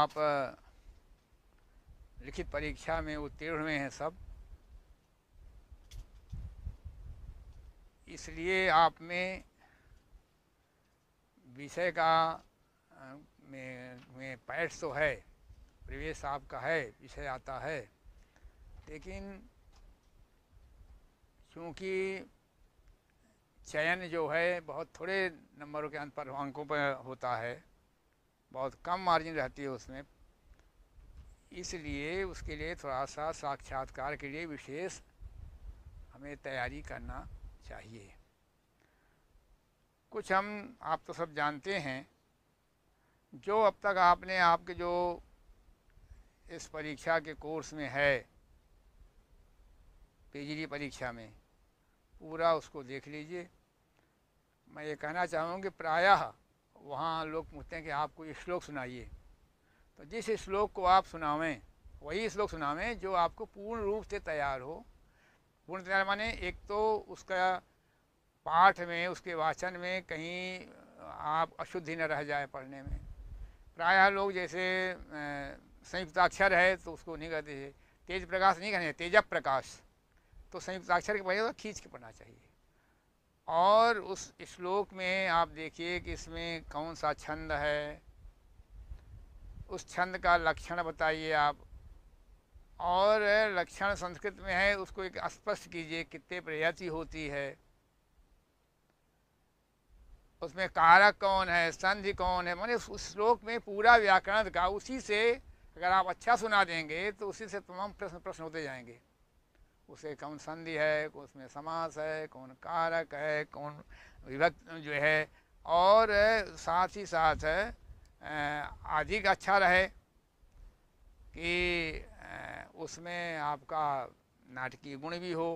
आप लिखित परीक्षा में उत्तीर्ण हुए हैं सब इसलिए आप में विषय का में, में पैट्स तो है प्रवेश आपका है विषय आता है लेकिन चूँकि चयन जो है बहुत थोड़े नंबरों के अंत पर अंकों पर होता है बहुत कम मार्जिन रहती है उसमें इसलिए उसके लिए थोड़ा सा साक्षात्कार के लिए विशेष हमें तैयारी करना चाहिए कुछ हम आप तो सब जानते हैं जो अब तक आपने आपके जो इस परीक्षा के कोर्स में है पीजीडी परीक्षा में पूरा उसको देख लीजिए मैं ये कहना चाहूँ कि प्रायः वहाँ लोग पूछते हैं कि आप कोई श्लोक सुनाइए तो जिस श्लोक को आप सुनावें वही श्लोक सुनावें जो आपको पूर्ण रूप से तैयार हो पूर्ण तैयार माने एक तो उसका पाठ में उसके वाचन में कहीं आप अशुद्धि न रह जाए पढ़ने में प्रायः लोग जैसे संयुक्ताक्षर है तो उसको नहीं कहते तेज प्रकाश नहीं कहते तेजप प्रकाश तो संयुक्ताक्षर के पहले तो खींच के पढ़ना चाहिए और उस श्लोक में आप देखिए कि इसमें कौन सा छंद है उस छंद का लक्षण बताइए आप और लक्षण संस्कृत में है उसको एक स्पष्ट कीजिए कितने प्रजाति होती है उसमें कारक कौन है संधि कौन है मैंने उस श्लोक में पूरा व्याकरण का उसी से अगर आप अच्छा सुना देंगे तो उसी से तमाम प्रश्न प्रश्न होते जाएंगे उसे कौन संधि है उसमें समास है कौन कारक है कौन विभक्त जो है और साथ ही साथ अधिक अच्छा रहे कि उसमें आपका नाटकीय गुण भी हो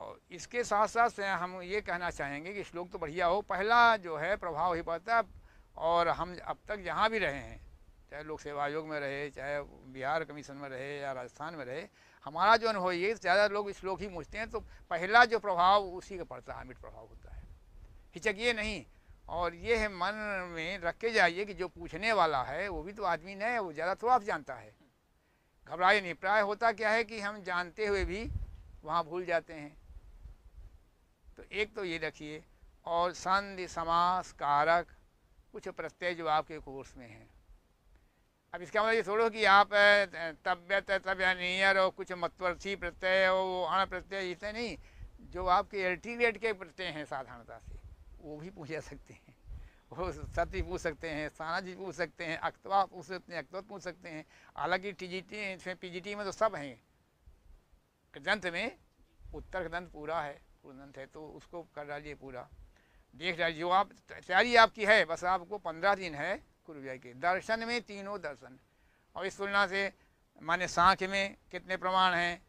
और इसके साथ साथ हम ये कहना चाहेंगे कि श्लोक तो बढ़िया हो पहला जो है प्रभाव ही पड़ता और हम अब तक जहाँ भी रहे हैं चाहे लोक सेवा आयोग में रहे चाहे बिहार कमीशन में रहे या राजस्थान में रहे हमारा जो अनुभव ये ज़्यादा लोग इस लोग ही पूछते हैं तो पहला जो प्रभाव उसी का पड़ता है अमिट प्रभाव होता है ये नहीं और ये है मन में रख के जाइए कि जो पूछने वाला है वो भी तो आदमी नहीं है वो ज़्यादा तो आप जानता है घबराए नहीं प्राय होता क्या है कि हम जानते हुए भी वहाँ भूल जाते हैं तो एक तो ये रखिए और संधि समास कारक कुछ प्रत्यय जो आपके कोर्स में हैं अब इसका मतलब ये छोड़ो कि आप तबियत तब नियर और कुछ मतवर्थी प्रत्यय और अण प्रत्यय इतने तो नहीं जो आपके अल्टीमेट के प्रत्यय हैं साधारणता से वो भी पूछ सकते हैं वो सती पूछ सकते हैं साना जी पूछ सकते हैं अक्तवा पूछ सकते हैं अक्तवत पूछ सकते हैं हालांकि टी जी टी पी में तो सब हैं ग्रंथ में उत्तर ग्रंथ पूरा है ग्रंथ है तो उसको कर डालिए पूरा देख डालिए जो आप तैयारी आपकी है बस आपको पंद्रह दिन है व्याय के दर्शन में तीनों दर्शन और इस तुलना से माने सांख्य में कितने प्रमाण हैं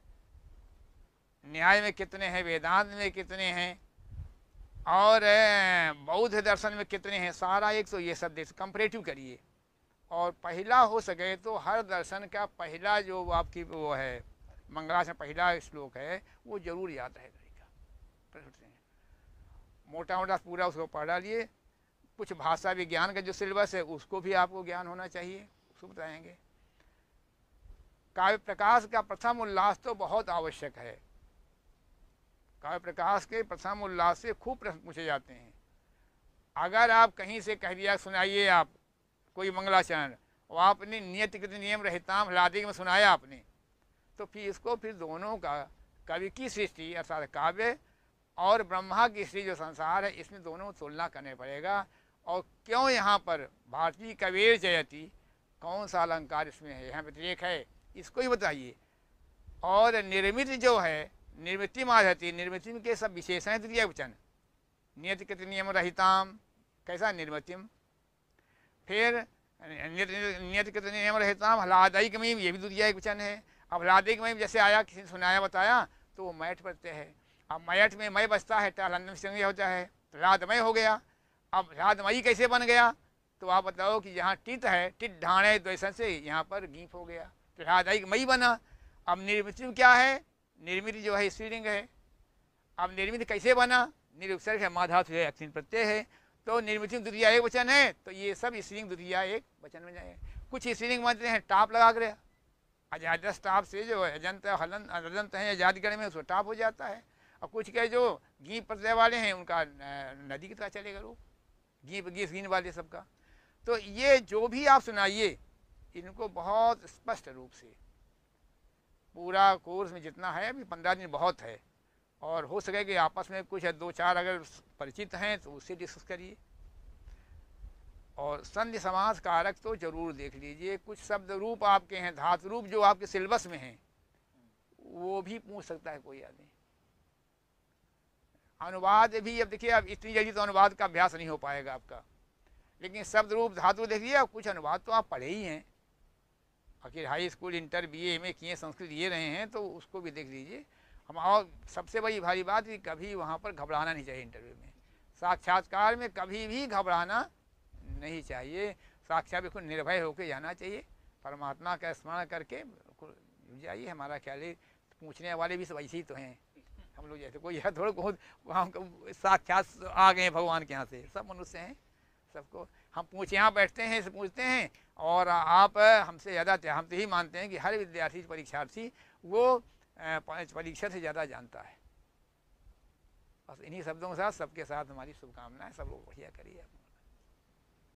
न्याय में कितने हैं वेदांत में कितने हैं और बौद्ध दर्शन में कितने हैं सारा एक सौ ये सब देख कंपरेटिव करिए और पहला हो सके तो हर दर्शन का पहला जो आपकी वो है मंगलाश में पहला श्लोक है वो जरूर याद रहेगा मोटा मोटा पूरा उसको पढ़ा लिए कुछ भाषा विज्ञान का जो सिलेबस है उसको भी आपको ज्ञान होना चाहिए उसको बताएंगे काव्य प्रकाश का प्रथम उल्लास तो बहुत आवश्यक है काव्य प्रकाश के प्रथम उल्लास से खूब प्रश्न पूछे जाते हैं अगर आप कहीं से कह दिया सुनाइए आप कोई मंगलाचरण और आपने नियत कृत नियम रहताम हलादिक में सुनाया आपने तो फिर इसको फिर दोनों का कवि की सृष्टि अर्थात काव्य और ब्रह्मा की सृष्टि जो संसार है इसमें दोनों तुलना करने पड़ेगा और क्यों यहाँ पर भारतीय कबीर जयती कौन सा अलंकार इसमें है यहाँ व्यतिरेक है इसको ही बताइए और निर्मित जो है निर्मित माधती निर्मित के सब विशेष हैं तृतीय वचन नियत कृत नियम रहताम कैसा निर्मितिम फिर नियत कृत नियम रहताम हलादयिक मीम ये भी द्वितीय वचन है अब हलादयिक मीम जैसे आया किसी ने सुनाया बताया तो वो मैठ बनते हैं अब मैठ में मय बचता है टलंदम संज्ञा होता है लादमय तो हो गया अब राजमयी कैसे बन गया तो आप बताओ कि यहाँ टित है टित ढाणे द्वेषण तो से यहाँ पर गीप हो गया तो राजमयी मई बना अब निर्मित क्या है निर्मित जो है स्त्रीलिंग है अब निर्मित कैसे बना निरुपसर्ग है माधातु है अक्षिण प्रत्यय है तो निर्मित द्वितीय एक वचन है तो ये सब स्त्रीलिंग द्वितीय एक वचन में जाए कुछ स्त्रीलिंग मानते हैं टाप लगा कर अजादस टाप से जो अजंत हलन अजंत हैं अजादगढ़ में उसको टाप हो जाता है और कुछ के जो गीप प्रत्यय वाले हैं उनका नदी की तरह चलेगा रूप गीप गीत गीन वाले सबका तो ये जो भी आप सुनाइए इनको बहुत स्पष्ट रूप से पूरा कोर्स में जितना है अभी पंद्रह दिन बहुत है और हो सके कि आपस में कुछ है दो चार अगर परिचित हैं तो उससे डिस्कस करिए और संधि समास कारक तो जरूर देख लीजिए कुछ शब्द रूप आपके हैं धातु रूप जो आपके सिलेबस में हैं वो भी पूछ सकता है कोई आदमी अनुवाद भी अब देखिए अब इतनी जल्दी तो अनुवाद का अभ्यास नहीं हो पाएगा आपका लेकिन शब्द रूप धातु देख अब कुछ अनुवाद तो आप पढ़े ही हैं आखिर हाई स्कूल इंटर बी में किए संस्कृत ये रहे हैं तो उसको भी देख लीजिए हम और सबसे बड़ी भारी बात कि कभी वहाँ पर घबराना नहीं चाहिए इंटरव्यू में साक्षात्कार में कभी भी घबराना नहीं चाहिए साक्षात बिल्कुल निर्भय होकर जाना चाहिए परमात्मा का स्मरण करके जाइए हमारा ख्याल पूछने वाले भी सब ऐसे ही तो हैं हम लोग जैसे कोई है थोड़ा बहुत हम साक्षात आ गए भगवान के यहाँ से सब मनुष्य हैं सबको हम पूछ यहाँ बैठते हैं इसे पूछते हैं और आप हमसे ज़्यादा हम तो यही मानते हैं कि हर विद्यार्थी परीक्षार्थी वो परीक्षा से ज़्यादा जानता है बस इन्हीं शब्दों के साथ सबके साथ हमारी शुभकामनाएं सब लोग बढ़िया करिए